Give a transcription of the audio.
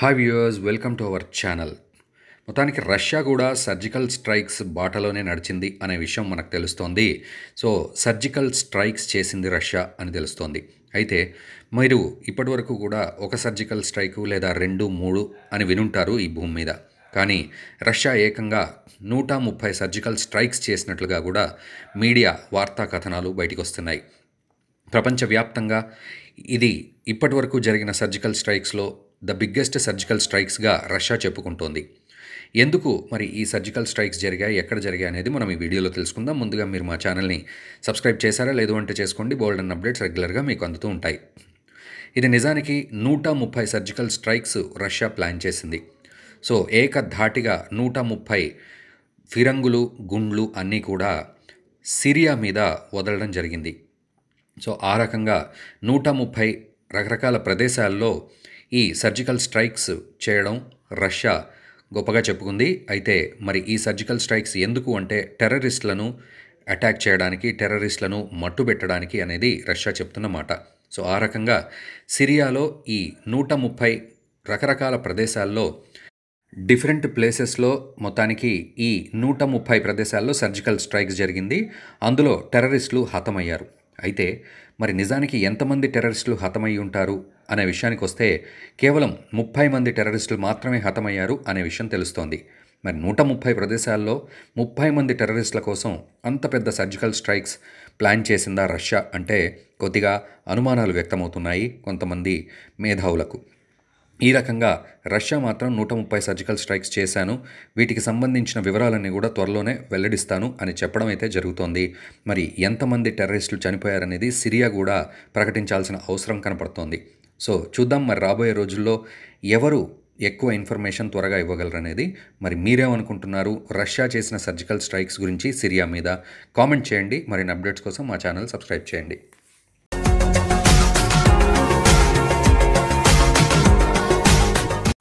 hi viewers welcome to our channel మొత్తానికి Russia కూడా surgical strikes బాటలోనే నడిచింది అనే విషయం మనకు తెలుస్తోంది సో సర్జికల్ స్ట్రైక్స్ చేసింది రష్యా అని తెలుస్తోంది అయితే మీరు ఇప్పటివరకు కూడా ఒక సర్జికల్ స్ట్రైక్ లేదా రెండు మూడు అని వినుంటారు ఈ భూమి మీద కానీ రష్యా ఏకంగా నూట ముప్పై సర్జికల్ స్ట్రైక్స్ చేసినట్లుగా కూడా మీడియా వార్తా కథనాలు బయటకు వస్తున్నాయి ప్రపంచవ్యాప్తంగా ఇది ఇప్పటివరకు జరిగిన సర్జికల్ స్ట్రైక్స్లో ద బిగ్గెస్ట్ సర్జికల్ స్ట్రైక్స్గా రష్యా చెప్పుకుంటోంది ఎందుకు మరి ఈ సర్జికల్ స్ట్రైక్స్ జరిగాయి ఎక్కడ జరిగాయి అనేది మనం ఈ వీడియోలో తెలుసుకుందాం ముందుగా మీరు మా ఛానల్ని సబ్స్క్రైబ్ చేశారా లేదు అంటే చేసుకోండి బోల్డ్ అండ్ అప్డేట్స్ రెగ్యులర్గా మీకు అందుతూ ఉంటాయి ఇది నిజానికి నూట ముప్పై సర్జికల్ స్ట్రైక్స్ రష్యా ప్లాన్ చేసింది సో ఏకధాటిగా నూట ముప్పై ఫిరంగులు గుండ్లు అన్నీ కూడా సిరియా మీద వదలడం జరిగింది సో ఆ రకంగా నూట ముప్పై రకరకాల ప్రదేశాల్లో ఈ సర్జికల్ స్ట్రైక్స్ చేయడం రష్యా గొప్పగా చెప్పుకుంది అయితే మరి ఈ సర్జికల్ స్ట్రైక్స్ ఎందుకు అంటే టెర్రరిస్టులను అటాక్ చేయడానికి టెర్రరిస్టులను మట్టుబెట్టడానికి అనేది రష్యా చెప్తున్నమాట సో ఆ రకంగా సిరియాలో ఈ నూట ముప్పై రకరకాల ప్రదేశాల్లో డిఫరెంట్ ప్లేసెస్లో మొత్తానికి ఈ నూట ముప్పై ప్రదేశాల్లో సర్జికల్ స్ట్రైక్స్ జరిగింది అందులో టెర్రరిస్టులు హతమయ్యారు అయితే మరి నిజానికి ఎంతమంది టెర్రరిస్టులు హతమై ఉంటారు అనే విషయానికి వస్తే కేవలం ముప్పై మంది టెర్రరిస్టులు మాత్రమే హతమయ్యారు అనే విషయం తెలుస్తోంది మరి నూట ముప్పై ప్రదేశాల్లో ముప్పై మంది టెర్రరిస్టుల కోసం అంత పెద్ద సర్జికల్ స్ట్రైక్స్ ప్లాన్ చేసిందా రష్యా అంటే కొద్దిగా అనుమానాలు వ్యక్తమవుతున్నాయి కొంతమంది మేధావులకు ఈ రకంగా రష్యా మాత్రం నూట ముప్పై సర్జికల్ స్ట్రైక్స్ చేశాను వీటికి సంబంధించిన వివరాలన్నీ కూడా త్వరలోనే వెల్లడిస్తాను అని చెప్పడం అయితే జరుగుతోంది మరి ఎంతమంది టెర్రరిస్టులు చనిపోయారనేది సిరియా కూడా ప్రకటించాల్సిన అవసరం కనపడుతోంది సో చూద్దాం మరి రాబోయే రోజుల్లో ఎవరు ఎక్కువ ఇన్ఫర్మేషన్ త్వరగా ఇవ్వగలరనేది మరి మీరేమనుకుంటున్నారు రష్యా చేసిన సర్జికల్ స్ట్రైక్స్ గురించి సిరియా మీద కామెంట్ చేయండి మరిన్ని అప్డేట్స్ కోసం మా ఛానల్ సబ్స్క్రైబ్ చేయండి